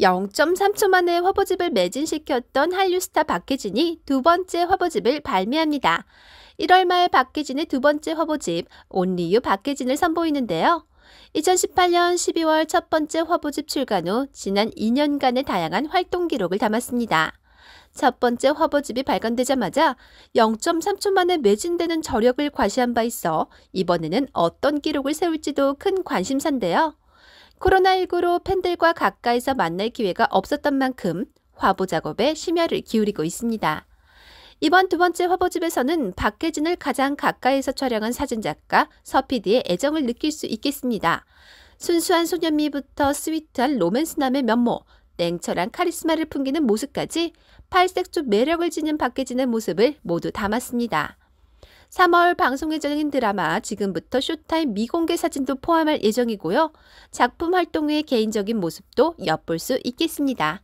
0.3초 만에 화보집을 매진시켰던 한류스타 박해진이 두 번째 화보집을 발매합니다. 1월 말 박해진의 두 번째 화보집 온리유 박해진을 선보이는데요. 2018년 12월 첫 번째 화보집 출간 후 지난 2년간의 다양한 활동 기록을 담았습니다. 첫 번째 화보집이 발간되자마자 0.3초 만에 매진되는 저력을 과시한 바 있어 이번에는 어떤 기록을 세울지도 큰 관심사인데요. 코로나19로 팬들과 가까이서 만날 기회가 없었던 만큼 화보 작업에 심혈을 기울이고 있습니다. 이번 두 번째 화보집에서는 박해진을 가장 가까이서 촬영한 사진작가 서피디의 애정을 느낄 수 있겠습니다. 순수한 소년미부터 스위트한 로맨스남의 면모, 냉철한 카리스마를 풍기는 모습까지 팔색조 매력을 지닌 박해진의 모습을 모두 담았습니다. 3월 방송 예정인 드라마 지금부터 쇼타임 미공개 사진도 포함할 예정이고요. 작품 활동 의 개인적인 모습도 엿볼 수 있겠습니다.